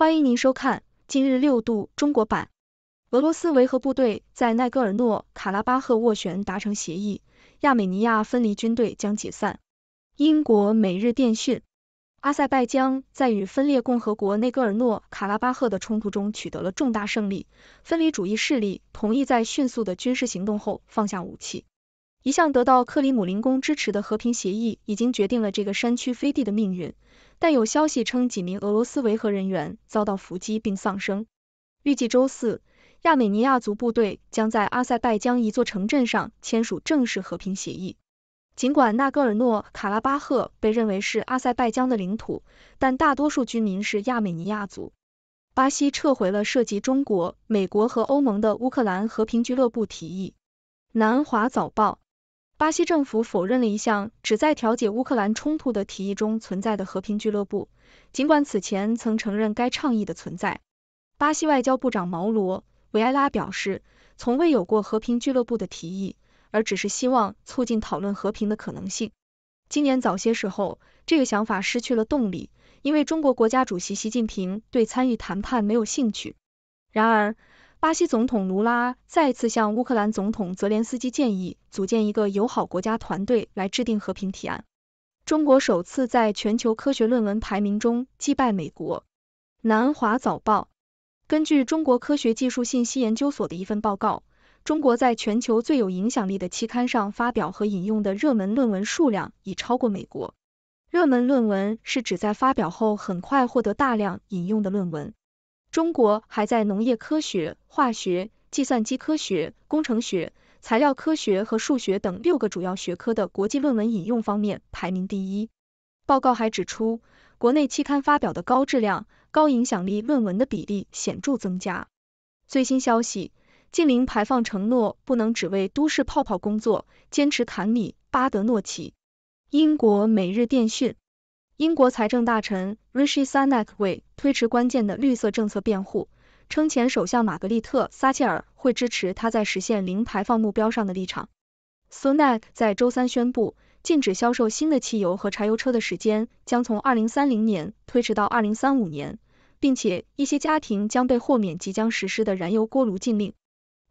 欢迎您收看今日六度中国版。俄罗斯维和部队在奈戈尔诺卡拉巴赫斡旋达成协议，亚美尼亚分离军队将解散。英国《每日电讯》：阿塞拜疆在与分裂共和国内戈尔诺卡拉巴赫的冲突中取得了重大胜利，分离主义势力同意在迅速的军事行动后放下武器。一项得到克里姆林宫支持的和平协议已经决定了这个山区飞地的命运，但有消息称几名俄罗斯维和人员遭到伏击并丧生。预计周四，亚美尼亚族部队将在阿塞拜疆一座城镇上签署正式和平协议。尽管纳戈尔诺卡拉巴赫被认为是阿塞拜疆的领土，但大多数居民是亚美尼亚族。巴西撤回了涉及中国、美国和欧盟的乌克兰和平俱乐部提议。南华早报。巴西政府否认了一项旨在调解乌克兰冲突的提议中存在的和平俱乐部，尽管此前曾承认该倡议的存在。巴西外交部长毛罗·维埃拉表示，从未有过和平俱乐部的提议，而只是希望促进讨论和平的可能性。今年早些时候，这个想法失去了动力，因为中国国家主席习近平对参与谈判没有兴趣。然而，巴西总统卢拉再次向乌克兰总统泽连斯基建议，组建一个友好国家团队来制定和平提案。中国首次在全球科学论文排名中击败美国。南华早报根据中国科学技术信息研究所的一份报告，中国在全球最有影响力的期刊上发表和引用的热门论文数量已超过美国。热门论文是指在发表后很快获得大量引用的论文。中国还在农业科学、化学、计算机科学、工程学、材料科学和数学等六个主要学科的国际论文引用方面排名第一。报告还指出，国内期刊发表的高质量、高影响力论文的比例显著增加。最新消息：近零排放承诺不能只为都市泡泡工作，坚持坎米巴德诺奇，英国每日电讯。英国财政大臣 Rishi Sunak 为推迟关键的绿色政策辩护，称前首相玛格丽特·撒切尔会支持他在实现零排放目标上的立场。Sunak 在周三宣布，禁止销售新的汽油和柴油车的时间将从2030年推迟到2035年，并且一些家庭将被豁免即将实施的燃油锅炉禁令。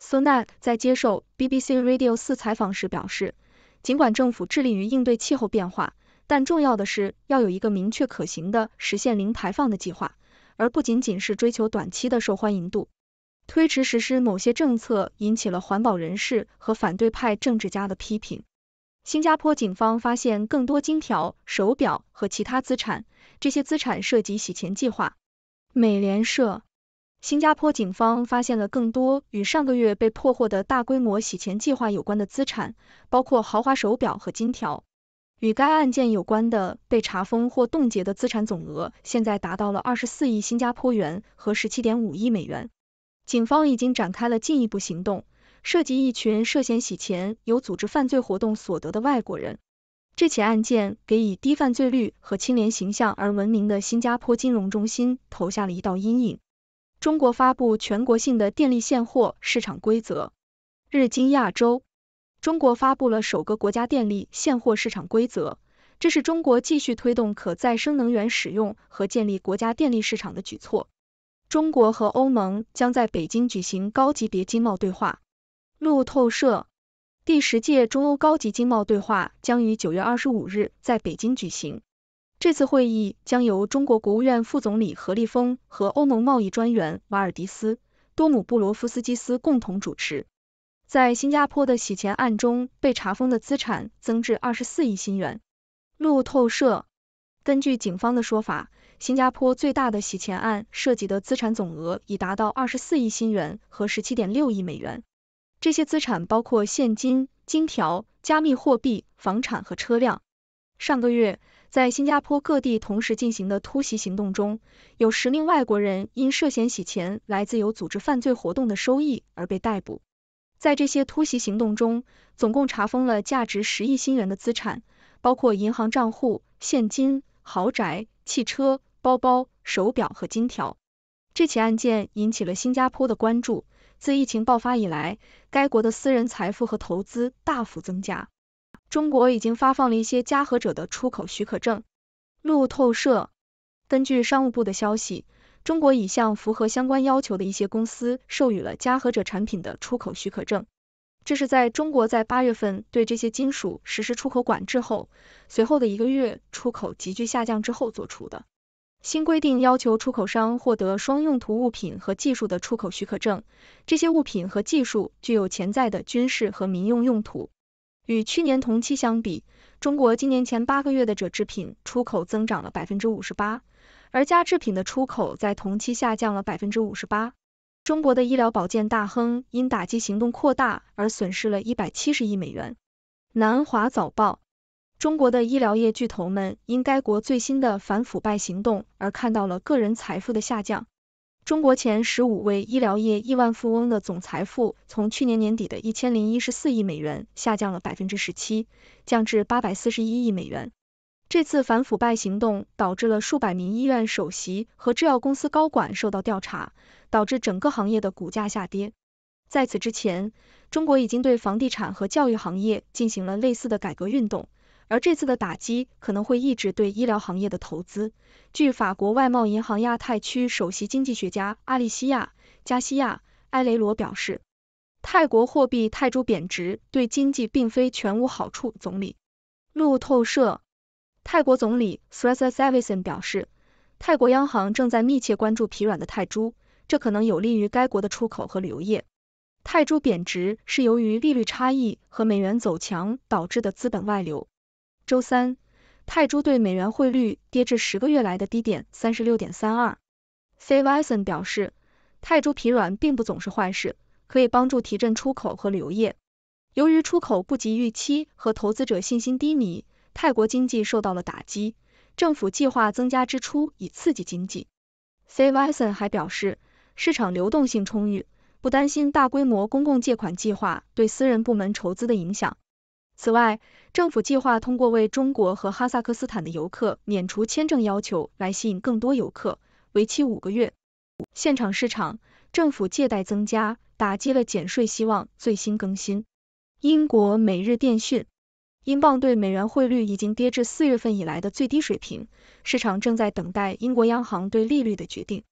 Sunak 在接受 BBC Radio 4访时表示，尽管政府致力于应对气候变化。但重要的是要有一个明确可行的实现零排放的计划，而不仅仅是追求短期的受欢迎度。推迟实施某些政策引起了环保人士和反对派政治家的批评。新加坡警方发现更多金条、手表和其他资产，这些资产涉及洗钱计划。美联社，新加坡警方发现了更多与上个月被破获的大规模洗钱计划有关的资产，包括豪华手表和金条。与该案件有关的被查封或冻结的资产总额现在达到了二十四亿新加坡元和十七点五亿美元。警方已经展开了进一步行动，涉及一群涉嫌洗钱、有组织犯罪活动所得的外国人。这起案件给以低犯罪率和清廉形象而闻名的新加坡金融中心投下了一道阴影。中国发布全国性的电力现货市场规则。日经亚洲。中国发布了首个国家电力现货市场规则，这是中国继续推动可再生能源使用和建立国家电力市场的举措。中国和欧盟将在北京举行高级别经贸对话。路透社，第十届中欧高级经贸对话将于九月二十五日在北京举行。这次会议将由中国国务院副总理何立峰和欧盟贸易专员瓦尔迪斯·多姆布罗夫斯基斯共同主持。在新加坡的洗钱案中被查封的资产增至二十四亿新元。路透社根据警方的说法，新加坡最大的洗钱案涉及的资产总额已达到二十四亿新元和十七点六亿美元。这些资产包括现金、金条、加密货币、房产和车辆。上个月，在新加坡各地同时进行的突袭行动中，有十名外国人因涉嫌洗钱来自有组织犯罪活动的收益而被逮捕。在这些突袭行动中，总共查封了价值十亿新元的资产，包括银行账户、现金、豪宅、汽车、包包、手表和金条。这起案件引起了新加坡的关注。自疫情爆发以来，该国的私人财富和投资大幅增加。中国已经发放了一些加和者的出口许可证。路透社根据商务部的消息。中国已向符合相关要求的一些公司授予了加和者产品的出口许可证。这是在中国在八月份对这些金属实施出口管制后，随后的一个月出口急剧下降之后做出的。新规定要求出口商获得双用途物品和技术的出口许可证，这些物品和技术具有潜在的军事和民用用途。与去年同期相比，中国今年前八个月的者制品出口增长了百分之五十八。而家制品的出口在同期下降了百分之五十八。中国的医疗保健大亨因打击行动扩大而损失了一百七十亿美元。南华早报：中国的医疗业巨头们因该国最新的反腐败行动而看到了个人财富的下降。中国前十五位医疗业亿万富翁的总财富，从去年年底的一千零一十四亿美元下降了百分之十七，降至八百四十一亿美元。这次反腐败行动导致了数百名医院首席和制药公司高管受到调查，导致整个行业的股价下跌。在此之前，中国已经对房地产和教育行业进行了类似的改革运动，而这次的打击可能会抑制对医疗行业的投资。据法国外贸银行亚太区首席经济学家阿利西亚·加西亚·埃雷罗表示，泰国货币泰铢贬值对经济并非全无好处。总理路透社。泰国总理 Thrasa s a v i s o n 表示，泰国央行正在密切关注疲软的泰铢，这可能有利于该国的出口和旅游业。泰铢贬值是由于利率差异和美元走强导致的资本外流。周三，泰铢对美元汇率跌至十个月来的低点三十六点三二。s a v i t s n 表示，泰铢疲软并不总是坏事，可以帮助提振出口和旅游业。由于出口不及预期和投资者信心低迷。泰国经济受到了打击，政府计划增加支出以刺激经济。Cavison 还表示，市场流动性充裕，不担心大规模公共借款计划对私人部门筹资的影响。此外，政府计划通过为中国和哈萨克斯坦的游客免除签证要求来吸引更多游客，为期五个月。现场市场，政府借贷增加打击了减税希望。最新更新，英国每日电讯。英镑对美元汇率已经跌至四月份以来的最低水平，市场正在等待英国央行对利率的决定。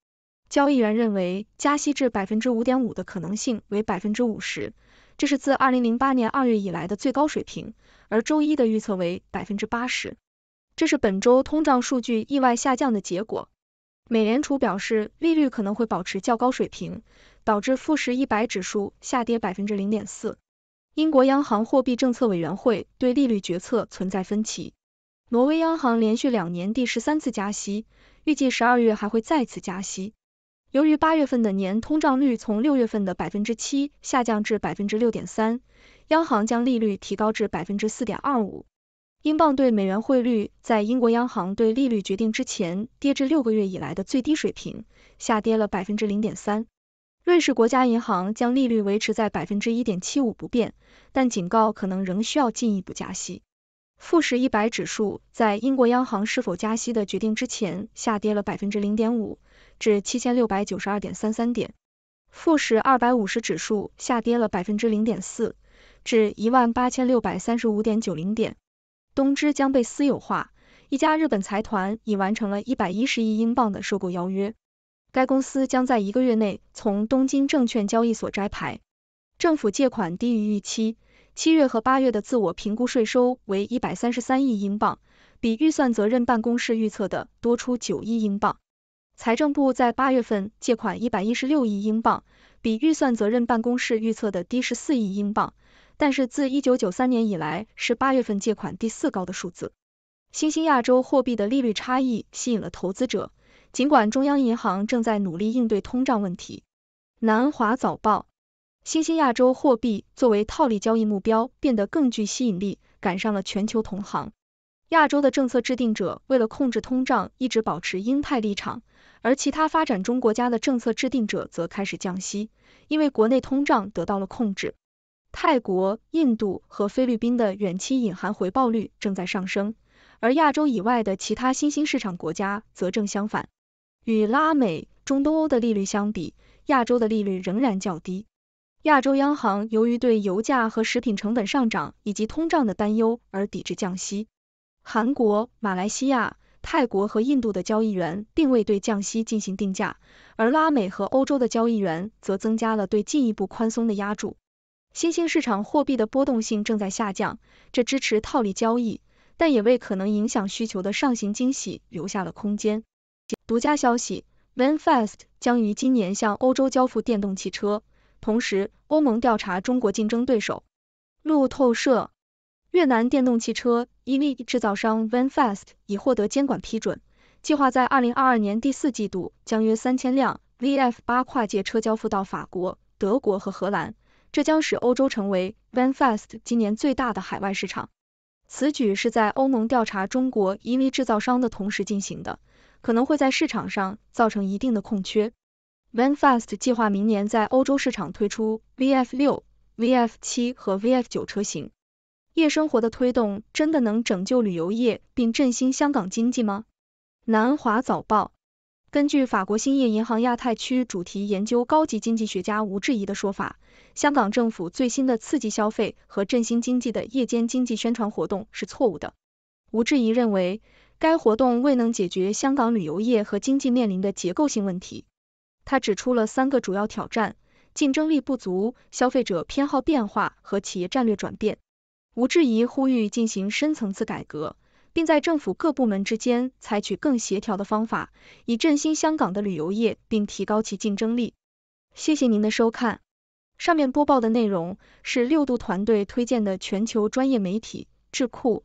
交易员认为加息至百分之五点五的可能性为百分之五十，这是自二零零八年二月以来的最高水平，而周一的预测为百分之八十，这是本周通胀数据意外下降的结果。美联储表示利率可能会保持较高水平，导致富时一百指数下跌百分之零点四。英国央行货币政策委员会对利率决策存在分歧。挪威央行连续两年第十三次加息，预计十二月还会再次加息。由于八月份的年通胀率从六月份的百分之七下降至百分之六点三，央行将利率提高至百分之四点二五。英镑对美元汇率在英国央行对利率决定之前跌至六个月以来的最低水平，下跌了百分之零点三。瑞士国家银行将利率维持在百分之一点七五不变，但警告可能仍需要进一步加息。富时一百指数在英国央行是否加息的决定之前下跌了百分之零点五，至七千六百九十二点三三点。富时二百五十指数下跌了百分之零点四，至一万八千六百三十五点九零点。东芝将被私有化，一家日本财团已完成了一百一十亿英镑的收购邀约。该公司将在一个月内从东京证券交易所摘牌。政府借款低于预期，七月和八月的自我评估税收为一百三十三亿英镑，比预算责任办公室预测的多出九亿英镑。财政部在八月份借款一百一十六亿英镑，比预算责任办公室预测的低十四亿英镑，但是自一九九三年以来是八月份借款第四高的数字。新兴亚洲货币的利率差异吸引了投资者。尽管中央银行正在努力应对通胀问题，南华早报，新兴亚洲货币作为套利交易目标变得更具吸引力，赶上了全球同行。亚洲的政策制定者为了控制通胀，一直保持鹰派立场，而其他发展中国家的政策制定者则开始降息，因为国内通胀得到了控制。泰国、印度和菲律宾的远期隐含回报率正在上升，而亚洲以外的其他新兴市场国家则正相反。与拉美、中东欧的利率相比，亚洲的利率仍然较低。亚洲央行由于对油价和食品成本上涨以及通胀的担忧而抵制降息。韩国、马来西亚、泰国和印度的交易员并未对降息进行定价，而拉美和欧洲的交易员则增加了对进一步宽松的压注。新兴市场货币的波动性正在下降，这支持套利交易，但也为可能影响需求的上行惊喜留下了空间。独家消息，VanFast 将于今年向欧洲交付电动汽车，同时欧盟调查中国竞争对手。路透社，越南电动汽车 EV 制造商 VanFast 已获得监管批准，计划在二零二二年第四季度将约三千辆 VF 八跨界车交付到法国、德国和荷兰，这将使欧洲成为 VanFast 今年最大的海外市场。此举是在欧盟调查中国 EV 制造商的同时进行的。可能会在市场上造成一定的空缺。VanFast 计划明年在欧洲市场推出 VF6、VF7 和 VF9 车型。夜生活的推动真的能拯救旅游业并振兴香港经济吗？南华早报根据法国兴业银行亚太区主题研究高级经济学家吴志怡的说法，香港政府最新的刺激消费和振兴经济的夜间经济宣传活动是错误的。吴志怡认为。该活动未能解决香港旅游业和经济面临的结构性问题。他指出了三个主要挑战：竞争力不足、消费者偏好变化和企业战略转变。吴志怡呼吁进行深层次改革，并在政府各部门之间采取更协调的方法，以振兴香港的旅游业并提高其竞争力。谢谢您的收看。上面播报的内容是六度团队推荐的全球专业媒体、智库。